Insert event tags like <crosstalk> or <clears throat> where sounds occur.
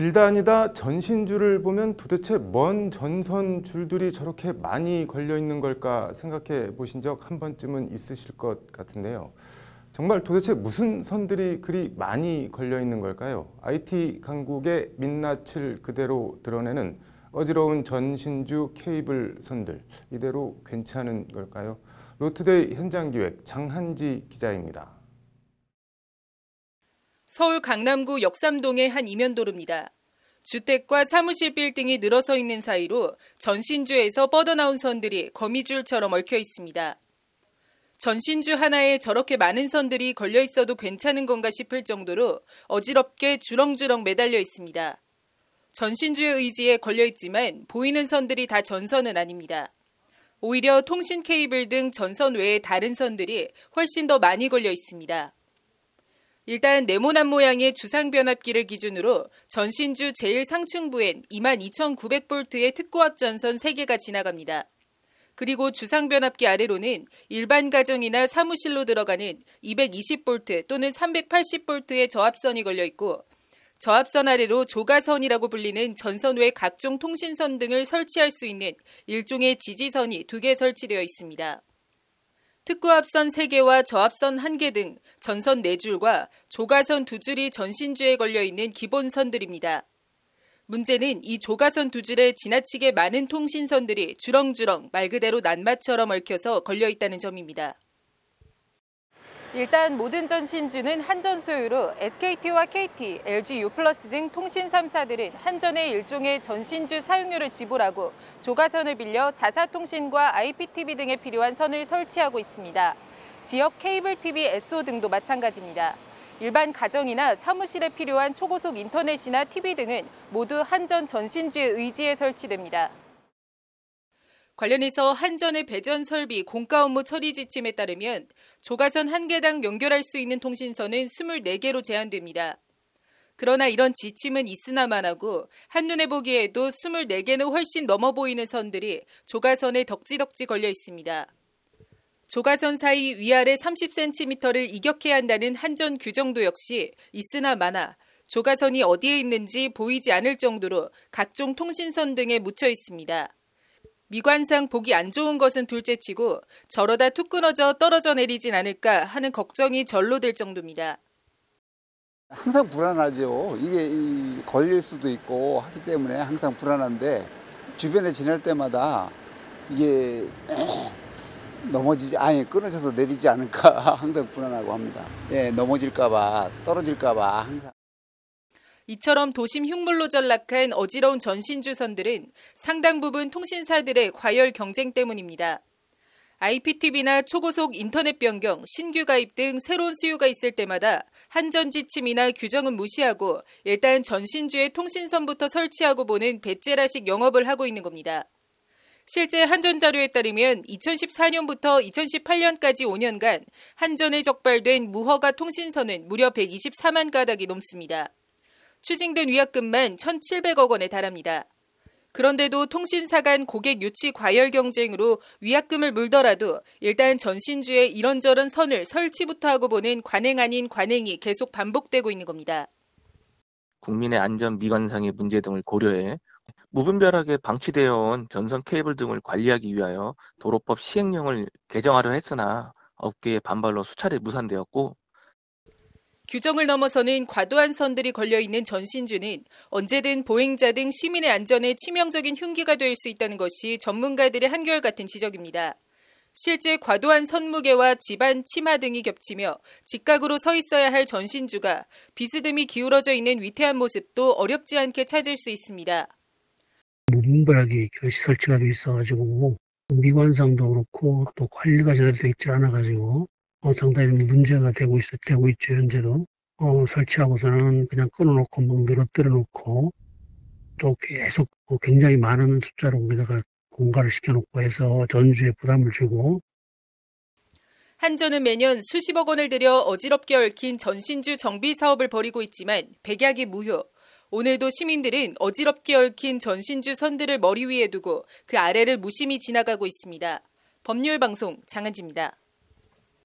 길 다니다 전신줄을 보면 도대체 먼 전선 줄들이 저렇게 많이 걸려 있는 걸까 생각해 보신 적 한 번쯤은 있으실 것 같은데요. 정말 도대체 무슨 선들이 그리 많이 걸려 있는 걸까요? IT 강국의 민낯을 그대로 드러내는 어지러운 전신주 케이블 선들 이대로 괜찮은 걸까요? 로트데이 현장 기획 장한지 기자입니다. 서울 강남구 역삼동의 한 이면도로입니다. 주택과 사무실 빌딩이 늘어서 있는 사이로 전신주에서 뻗어나온 선들이 거미줄처럼 얽혀 있습니다. 전신주 하나에 저렇게 많은 선들이 걸려 있어도 괜찮은 건가 싶을 정도로 어지럽게 주렁주렁 매달려 있습니다. 전신주의 의지에 걸려 있지만 보이는 선들이 다 전선은 아닙니다. 오히려 통신 케이블 등 전선 외의 다른 선들이 훨씬 더 많이 걸려 있습니다. 일단 네모난 모양의 주상 변압기를 기준으로 전신주 제일 상층부엔 22,900볼트의 특고압 전선 3개가 지나갑니다. 그리고 주상 변압기 아래로는 일반 가정이나 사무실로 들어가는 220볼트 또는 380볼트의 저압선이 걸려 있고 저압선 아래로 조가선이라고 불리는 전선 외 각종 통신선 등을 설치할 수 있는 일종의 지지선이 두 개 설치되어 있습니다. 특구 앞선 3개와 저앞선 1개 등 전선 4줄과 조가선 2줄이 전신주에 걸려 있는 기본선들입니다. 문제는 이 조가선 2 줄에 지나치게 많은 통신선들이 주렁주렁 말 그대로 난마처럼 얽혀서 걸려 있다는 점입니다. 일단 모든 전신주는 한전 소유로 SKT와 KT, LG U+ 등 통신 3사들은 한전의 일종의 전신주 사용료를 지불하고 조가선을 빌려 자사통신과 IPTV 등에 필요한 선을 설치하고 있습니다. 지역 케이블 TV SO 등도 마찬가지입니다. 일반 가정이나 사무실에 필요한 초고속 인터넷이나 TV 등은 모두 한전 전신주의 의지에 설치됩니다. 관련해서 한전의 배전 설비 공가 업무 처리 지침에 따르면 조가선 한 개당 연결할 수 있는 통신선은 24개로 제한됩니다. 그러나 이런 지침은 있으나마나고 한눈에 보기에도 24개는 훨씬 넘어 보이는 선들이 조가선에 덕지덕지 걸려 있습니다. 조가선 사이 위아래 30cm를 이격해야 한다는 한전 규정도 역시 있으나마나 조가선이 어디에 있는지 보이지 않을 정도로 각종 통신선 등에 묻혀 있습니다. 미관상 보기 안 좋은 것은 둘째치고 저러다 툭 끊어져 떨어져 내리진 않을까 하는 걱정이 절로 될 정도입니다. 항상 불안하죠. 이게 걸릴 수도 있고 하기 때문에 항상 불안한데 주변에 지낼 때마다 이게 <clears throat> 넘어지지 아니 끊어져서 내리지 않을까 <laughs> 항상 불안하고 합니다. 예, 넘어질까봐 떨어질까봐 항상. 이처럼 도심 흉물로 전락한 어지러운 전신주선들은 상당 부분 통신사들의 과열 경쟁 때문입니다. IPTV나 초고속 인터넷 변경, 신규 가입 등 새로운 수요가 있을 때마다 한전 지침이나 규정은 무시하고 일단 전신주의 통신선부터 설치하고 보는 배째라식 영업을 하고 있는 겁니다. 실제 한전 자료에 따르면 2014년부터 2018년까지 5년간 한전에 적발된 무허가 통신선은 무려 124만 가닥이 넘습니다. 추징된 위약금만 1,700억 원에 달합니다. 그런데도 통신사 간 고객 유치 과열 경쟁으로 위약금을 물더라도 일단 전신주의 이런저런 선을 설치부터 하고 보는 관행 아닌 관행이 계속 반복되고 있는 겁니다. 국민의 안전 미관상의 문제 등을 고려해 무분별하게 방치되어 온 전선 케이블 등을 관리하기 위하여 도로법 시행령을 개정하려 했으나 업계의 반발로 수차례 무산되었고 규정을 넘어서는 과도한 선들이 걸려 있는 전신주는 언제든 보행자 등 시민의 안전에 치명적인 흉기가 될 수 있다는 것이 전문가들의 한결같은 지적입니다. 실제 과도한 선무게와 집안 치마 등이 겹치며 직각으로 서 있어야 할 전신주가 비스듬히 기울어져 있는 위태한 모습도 어렵지 않게 찾을 수 있습니다. 무분별하게 그 설치가 돼 있어가지고 미관상도 음, 그렇고 또 관리가 제대로 돼 있질 않아가지고 어, 상당히 문제가 되고 있어 되고 있죠 현재도 어, 설치하고서는 그냥 끊어놓고 막 뭐 늘어뜨려놓고 또 계속 어, 굉장히 많은 숫자로 거기다가 공가을 시켜놓고 해서 전주에 부담을 주고 한전은 매년 수십억 원을 들여 어지럽게 얽힌 전신주 정비 사업을 벌이고 있지만 백약이 무효. 오늘도 시민들은 어지럽게 얽힌 전신주 선들을 머리 위에 두고 그 아래를 무심히 지나가고 있습니다. 법률 방송 장은지입니다.